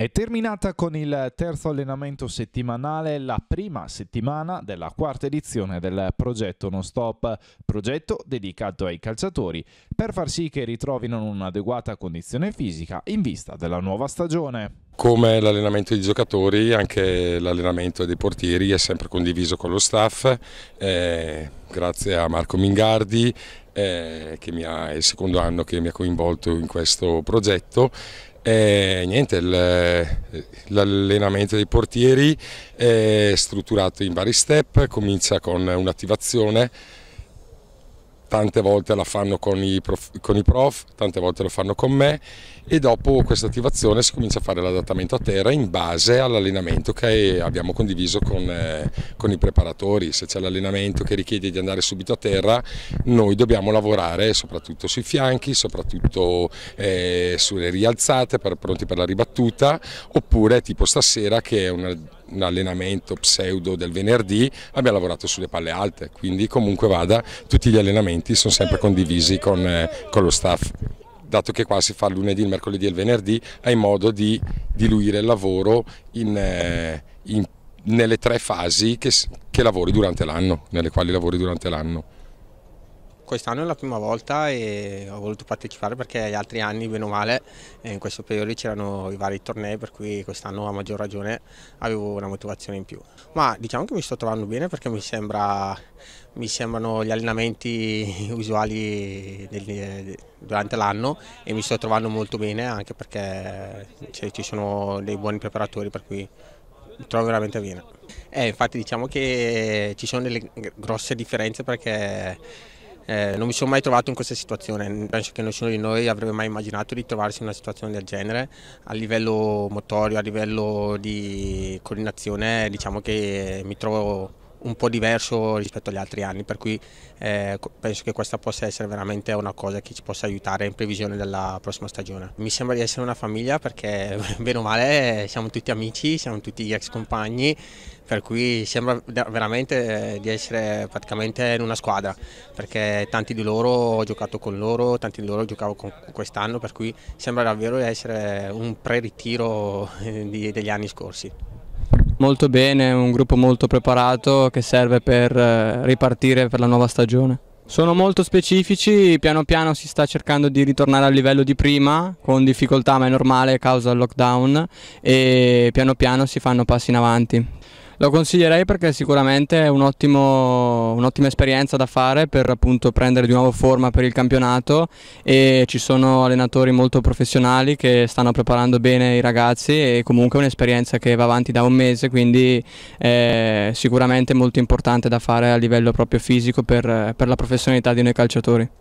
È terminata con il terzo allenamento settimanale la prima settimana della quarta edizione del progetto Non Stop, progetto dedicato ai calciatori per far sì che ritrovino un'adeguata condizione fisica in vista della nuova stagione. Come l'allenamento dei giocatori, anche l'allenamento dei portieri è sempre condiviso con lo staff, eh, grazie a Marco Mingardi eh, che ha, è il secondo anno che mi ha coinvolto in questo progetto eh, niente, eh, l'allenamento dei portieri è strutturato in vari step, comincia con un'attivazione tante volte la fanno con i, prof, con i, prof, tante volte lo fanno con me e dopo questa attivazione si comincia a fare l'adattamento a terra in base all'allenamento che abbiamo condiviso con, eh, con i preparatori. Se c'è l'allenamento che richiede di andare subito a terra, noi dobbiamo lavorare soprattutto sui fianchi, soprattutto eh, sulle rialzate per, pronti per la ribattuta, oppure tipo stasera che è una un allenamento pseudo del venerdì, abbiamo lavorato sulle palle alte, quindi comunque vada, tutti gli allenamenti sono sempre condivisi con, eh, con lo staff dato che qua si fa il lunedì, il mercoledì e il venerdì, hai modo di diluire il lavoro in, eh, in, nelle tre fasi che, che lavori durante l'anno, nelle quali lavori durante l'anno quest'anno è la prima volta e ho voluto partecipare perché gli altri anni, bene o male, eh, in questo periodo c'erano i vari tornei per cui quest'anno a maggior ragione avevo una motivazione in più. Ma diciamo che mi sto trovando bene perché mi, sembra, mi sembrano gli allenamenti usuali degli, durante l'anno e mi sto trovando molto bene anche perché cioè, ci sono dei buoni preparatori per cui mi trovo veramente bene. Eh, infatti diciamo che ci sono delle grosse differenze perché eh, non mi sono mai trovato in questa situazione, penso che nessuno di noi avrebbe mai immaginato di trovarsi in una situazione del genere. A livello motorio, a livello di coordinazione, diciamo che mi trovo un po' diverso rispetto agli altri anni, per cui eh, penso che questa possa essere veramente una cosa che ci possa aiutare in previsione della prossima stagione. Mi sembra di essere una famiglia perché bene o male siamo tutti amici, siamo tutti ex compagni, per cui sembra veramente eh, di essere praticamente in una squadra, perché tanti di loro ho giocato con loro, tanti di loro giocavo con quest'anno, per cui sembra davvero di essere un pre-ritiro degli anni scorsi molto bene, un gruppo molto preparato che serve per eh, ripartire per la nuova stagione. Sono molto specifici, piano piano si sta cercando di ritornare al livello di prima, con difficoltà ma è normale causa il lockdown e piano piano si fanno passi in avanti. Lo consiglierei perché sicuramente è un'ottima esperienza da fare per appunto prendere di nuovo forma per il campionato e ci sono allenatori molto professionali che stanno preparando bene i ragazzi e comunque è un'esperienza che va avanti da un mese quindi è sicuramente molto importante da fare a livello proprio fisico per, per la professionalità di noi calciatori.